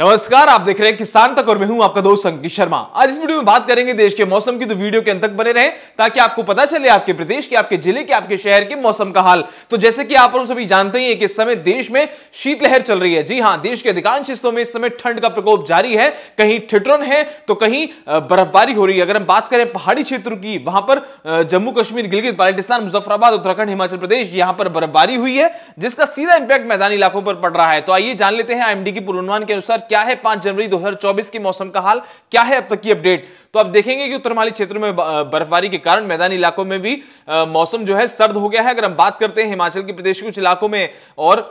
नमस्कार आप देख रहे हैं किसान तक और मैं हूं आपका दोस्त अंकित शर्मा आज इस वीडियो में बात करेंगे देश के मौसम की तो वीडियो के अंत तक बने रहें ताकि आपको पता चले आपके प्रदेश के आपके जिले के आपके शहर के मौसम का हाल तो जैसे कि आप सभी जानते ही कि इस समय देश में शीतलहर चल रही है जी हाँ देश के अधिकांश हिस्सों में इस समय ठंड का प्रकोप जारी है कहीं ठिठुरन है तो कहीं बर्फबारी हो रही है अगर हम बात करें पहाड़ी क्षेत्र की वहां पर जम्मू कश्मीर गिलगित बाल्टिस्तान मुजफ्फराबाद उत्तराखंड हिमाचल प्रदेश यहां पर बर्फबारी हुई है जिसका सीधा इंपैक्ट मैदानी इलाकों पर पड़ रहा है तो आइए जान लेते हैं आईएमडी की पूर्वानुमान के अनुसार क्या है पांच जनवरी 2024 के मौसम का हाल क्या है अब तक की अपडेट तो आप देखेंगे कि उत्तर माली क्षेत्र में बर्फबारी के कारण मैदानी इलाकों में भी मौसम जो है सर्द हो गया है अगर हम बात करते हैं हिमाचल के प्रदेश के कुछ इलाकों में और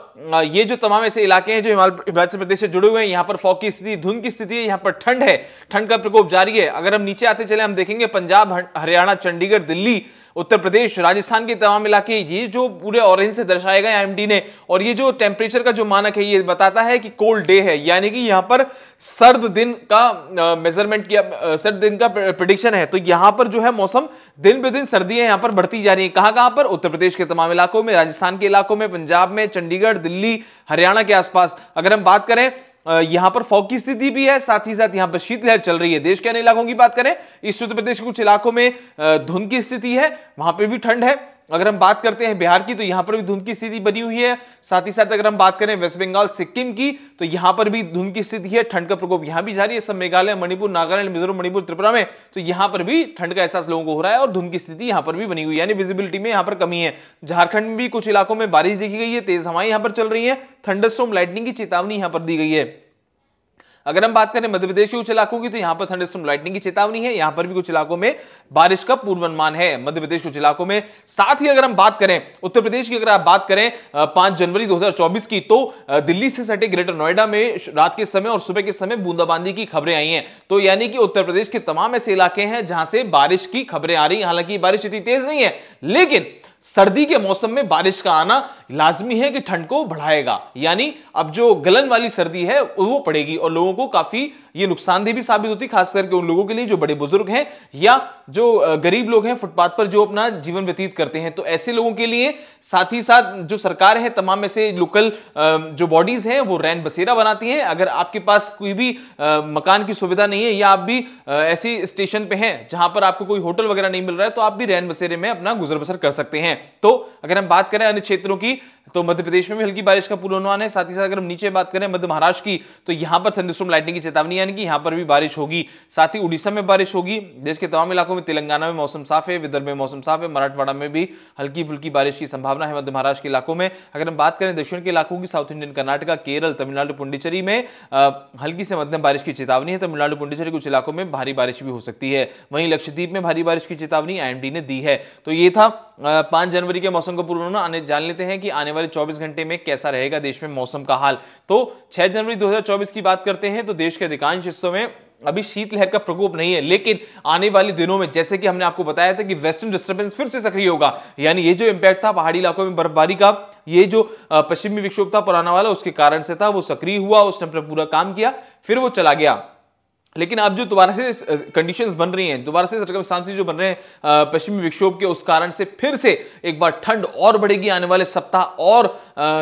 ये जो तमाम ऐसे इलाके हैं जो हिमाचल प्रदेश से जुड़े हुए हैं यहां पर फौक की स्थिति धुंध की स्थिति है यहां पर ठंड है ठंड का प्रकोप जारी है अगर हम नीचे आते चले हम देखेंगे पंजाब हरियाणा चंडीगढ़ दिल्ली उत्तर प्रदेश राजस्थान के तमाम इलाके ये जो पूरे ऑरेंज से दर्शाएगा एमडी ने और ये जो टेम्परेचर का जो मानक है ये बताता है कि कोल्ड डे है यानी कि यहां पर सर्द दिन का मेजरमेंट किया सर्द दिन का प्रडिक्शन है तो यहां पर जो है मौसम दिन पे दिन सर्दियां यहां पर बढ़ती जा रही है कहां कहां पर उत्तर प्रदेश के तमाम इलाकों में राजस्थान के इलाकों में पंजाब में चंडीगढ़ दिल्ली हरियाणा के आसपास अगर हम बात करें यहां पर फॉग की स्थिति भी है साथ ही साथ यहां पर शीतलहर चल रही है देश के अन्य इलाकों की बात करें इस उत्तर प्रदेश के कुछ इलाकों में धुंध की स्थिति है वहां पर भी ठंड है अगर हम बात करते हैं बिहार की तो यहां पर भी धुंध की स्थिति बनी हुई है साथ ही साथ अगर हम बात करें वेस्ट बंगाल सिक्किम की तो यहां पर भी धुंध की स्थिति है ठंड का प्रकोप यहां भी जारी है सब मेघालय मणिपुर नागालैंड मिजोरम मणिपुर त्रिपुरा में तो यहां पर भी ठंड का एहसास लोगों को हो रहा है और धुंध की स्थिति यहां पर भी बनी हुई है यानी विजिबिलिटी में यहां पर कमी है झारखंड में भी कुछ इलाकों में बारिश देखी गई है तेज हवाएं यहां पर चल रही है थंडरस्टोम लाइटनिंग की चेतावनी यहां पर दी गई है अगर हम बात करें मध्यप्रदेश के कुछ इलाकों की तो यहां पर थंडरस्टॉर्म लाइटनिंग की चेतावनी है यहां पर भी कुछ इलाकों में बारिश का पूर्वानुमान है मध्यप्रदेश के कुछ इलाकों में साथ ही अगर हम बात करें उत्तर प्रदेश की अगर आप बात करें पांच जनवरी दो की तो दिल्ली से सटे ग्रेटर नोएडा में रात के समय और सुबह के समय बूंदाबांदी की खबरें आई है तो यानी कि उत्तर प्रदेश के तमाम ऐसे इलाके हैं जहां से बारिश की खबरें आ रही हालांकि बारिश इतनी तेज नहीं है लेकिन सर्दी के मौसम में बारिश का आना लाजमी है कि ठंड को बढ़ाएगा यानी अब जो गलन वाली सर्दी है वो पड़ेगी और लोगों को काफी ये नुकसानदेह भी साबित होती खास करके उन लोगों के लिए जो बड़े बुजुर्ग हैं या जो गरीब लोग हैं फुटपाथ पर जो अपना जीवन व्यतीत करते हैं तो ऐसे लोगों के लिए साथ ही साथ जो सरकार है तमाम ऐसे लोकल जो बॉडीज हैं वो रैन बसेरा बनाती हैं अगर आपके पास कोई भी मकान की सुविधा नहीं है या आप भी ऐसी स्टेशन पे हैं जहां पर आपको कोई होटल वगैरह नहीं मिल रहा है तो आप भी रैन बसेरे में अपना गुजर बसर कर सकते हैं तो अगर हम बात करें अन्य क्षेत्रों की तो मध्य प्रदेश में भी हल्की बारिश का पूर्वानुमान है साथ ही साथ अगर हम नीचे बात करें मध्य महाराष्ट्र की तो यहां पर थंडरस्टॉर्म लाइटिंग की चेतावनी यानी कि यहां पर भी बारिश होगी साथ ही उड़ीसा में बारिश होगी देश के तमाम इलाकों में तेलंगाना में मौसम साफ है विदर्भ में मौसम साफ है मराठवाड़ा में भी हल्की फुल्की बारिश की संभावना है मध्य महाराष्ट्र के इलाकों में अगर हम बात करें दक्षिण के इलाकों की साउथ इंडियन कर्नाटका केरल तमिलनाडु पुंडिचेरी में हल्की से मध्यम बारिश की चेतावनी है तमिलनाडु पुंडिचेरी कुछ इलाकों में भारी बारिश भी हो सकती है वहीं लक्षद्वीप में भारी बारिश की चेतावनी आई ने दी है तो ये था पांच जनवरी के मौसम को पूर्व जान लेते हैं कि आने वाले 24 घंटे में कैसा रहेगा देश में मौसम का हाल तो 6 जनवरी 2024 की बात करते हैं तो देश के अधिकांश हिस्सों में अभी शीतलहर का प्रकोप नहीं है लेकिन आने वाले दिनों में जैसे कि हमने आपको बताया था कि वेस्टर्न डिस्टर्बेंस फिर से सक्रिय होगा यानी ये जो इंपैक्ट था पहाड़ी इलाकों में बर्फबारी का ये जो पश्चिमी विक्षोभ था पुराना वाला उसके कारण से था वो सक्रिय हुआ उसने अपना पूरा काम किया फिर वो चला गया लेकिन अब जो दोबारा से कंडीशंस बन रही हैं दोबारा से सरकमस्टांसेस जो बन रहे हैं पश्चिमी विक्षोभ के उस कारण से फिर से एक बार ठंड और बढ़ेगी आने वाले सप्ताह और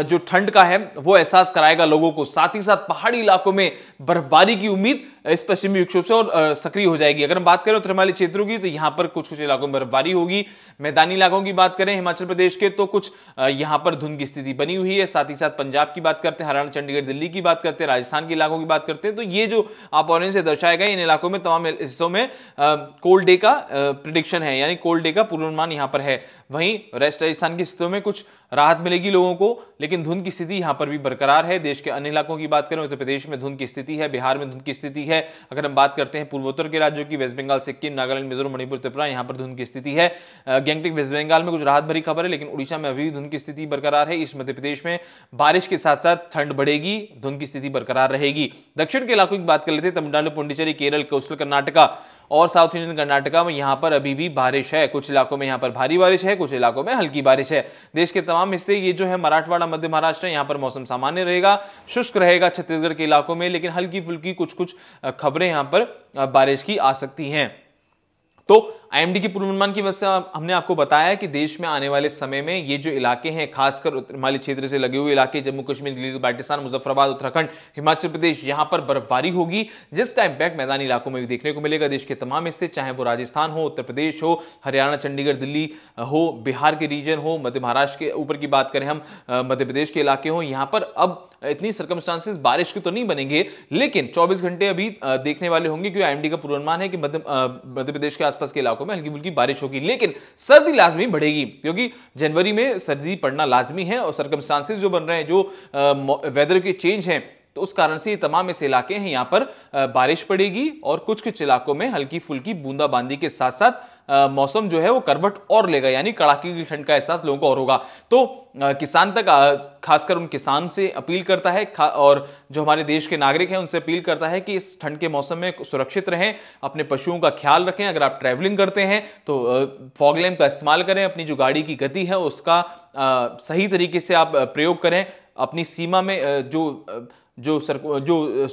जो ठंड का है वो एहसास कराएगा लोगों को साथ ही साथ पहाड़ी इलाकों में बर्फबारी की उम्मीद इस पश्चिमी विक्षोभ से और सक्रिय हो जाएगी अगर हम बात करें उत्तर क्षेत्रों की तो यहाँ पर कुछ कुछ इलाकों में बर्फबारी होगी मैदानी इलाकों की बात करें हिमाचल प्रदेश के तो कुछ यहां पर धुंध की स्थिति बनी हुई है साथ ही साथ पंजाब की बात करते हैं हरियाणा चंडीगढ़ दिल्ली की बात करते हैं राजस्थान के इलाकों की बात करते हैं तो ये जो आप ऑरेंज से दर्शाए गए इन इलाकों में तमाम हिस्सों में कोल्ड डे का प्रिडिक्शन है यानी कोल्ड डे का पूर्वानुमान यहाँ पर है वहीं रेस्ट राजस्थान के हिस्सों में कुछ राहत मिलेगी लोगों को लेकिन धुंध की स्थिति यहाँ पर भी बरकरार है देश के अन्य इलाकों की बात करें उत्तर तो प्रदेश में धुंध की स्थिति है बिहार में धुंध की स्थिति है अगर हम बात करते हैं पूर्वोत्तर के राज्यों की वेस्ट बंगाल सिक्किम नागालैंड मिजोरम मणिपुर त्रिपुरा यहाँ पर धुंध की स्थिति है गैंगटिक वेस्ट बंगाल में कुछ राहत भरी खबर है लेकिन उड़ीसा में अभी धुंध की स्थिति बरकरार है इस मध्य प्रदेश में बारिश के साथ साथ ठंड बढ़ेगी धुंध की स्थिति बरकरार रहेगी दक्षिण के इलाकों की बात कर लेते हैं तमिलनाडु पुंडिचेरी केरल कौशल कर्नाटका और साउथ इंडियन कर्नाटका में यहाँ पर अभी भी बारिश है कुछ इलाकों में यहाँ पर भारी बारिश है कुछ इलाकों में हल्की बारिश है देश के तमाम हिस्से ये जो है मराठवाड़ा मध्य महाराष्ट्र यहाँ पर मौसम सामान्य रहेगा शुष्क रहेगा छत्तीसगढ़ के इलाकों में लेकिन हल्की फुल्की कुछ कुछ खबरें यहाँ पर बारिश की आ सकती हैं तो आईएमडी के पूर्वानुमान की वजह से हमने आपको बताया कि देश में आने वाले समय में ये जो इलाके हैं खासकर हिमालय क्षेत्र से लगे हुए इलाके जम्मू कश्मीर गिलगित बाल्टिस्तान मुजफ्फराबाद उत्तराखंड हिमाचल प्रदेश यहां पर बर्फबारी होगी जिसका इंपैक्ट मैदानी इलाकों में भी देखने को मिलेगा देश के तमाम हिस्से चाहे वो राजस्थान हो उत्तर प्रदेश हो हरियाणा चंडीगढ़ दिल्ली हो बिहार के रीजन हो मध्य महाराष्ट्र के ऊपर की बात करें हम मध्य प्रदेश के इलाके हो यहाँ पर अब इतनी सर्कमस्टांसिस बारिश के तो नहीं बनेंगे लेकिन चौबीस घंटे अभी देखने वाले होंगे क्योंकि आईएमडी का पूर्वानुमान है कि मध्य प्रदेश के आसपास के इलाकों में हल्की फुल्की बारिश होगी लेकिन सर्दी लाजमी बढ़ेगी क्योंकि जनवरी में सर्दी पड़ना लाजमी है और सरकमस्टांसिस जो बन रहे हैं जो वेदर के चेंज हैं तो उस कारण से ये तमाम ऐसे इलाके हैं यहाँ पर बारिश पड़ेगी और कुछ कुछ इलाकों में हल्की फुल्की बूंदाबांदी के साथ साथ मौसम जो है वो करवट और लेगा यानी कड़ाके की ठंड का एहसास लोगों को और होगा तो किसान तक खासकर उन किसान से अपील करता है और जो हमारे देश के नागरिक हैं उनसे अपील करता है कि इस ठंड के मौसम में सुरक्षित रहें अपने पशुओं का ख्याल रखें अगर आप ट्रैवलिंग करते हैं तो फॉगलैम्प का इस्तेमाल करें अपनी जो गाड़ी की गति है उसका सही तरीके से आप प्रयोग करें अपनी सीमा में जो जो सर्क, जो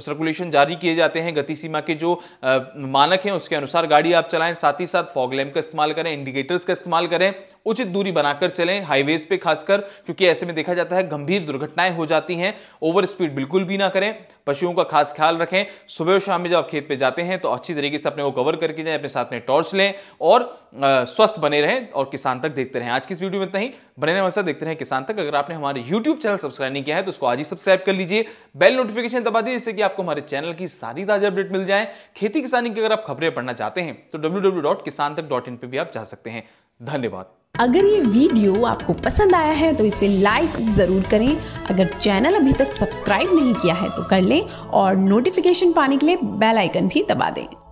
सर्कुलेशन uh, जारी किए जाते हैं गति सीमा के जो uh, मानक हैं उसके अनुसार गाड़ी आप चलाएं साथ ही साथ फॉग लैम्प का इस्तेमाल करें इंडिकेटर्स का इस्तेमाल करें उचित दूरी बनाकर चलें हाईवेज पे खासकर क्योंकि ऐसे में देखा जाता है गंभीर दुर्घटनाएं हो जाती हैं ओवर स्पीड बिल्कुल भी ना करें पशुओं का खास ख्याल रखें सुबह और शाम में जब आप खेत पे जाते हैं तो अच्छी तरीके से अपने को कवर करके जाएं अपने साथ में टॉर्च लें और स्वस्थ बने रहें और किसान तक देखते रहें आज की इस वीडियो में इतना ही बने रहने वाले देखते रहें किसान तक अगर आपने हमारे यूट्यूब चैनल सब्सक्राइब नहीं किया है तो उसको आज ही सब्सक्राइब कर लीजिए बेल नोटिफिकेशन दबा दीजिए जिससे कि आपको हमारे चैनल की सारी ताजा अपडेट मिल जाए खेती किसानी की अगर आप खबरें पढ़ना चाहते हैं तो डब्ल्यू पे भी आप जा सकते हैं धन्यवाद अगर ये वीडियो आपको पसंद आया है तो इसे लाइक ज़रूर करें अगर चैनल अभी तक सब्सक्राइब नहीं किया है तो कर लें और नोटिफिकेशन पाने के लिए बेल आइकन भी दबा दें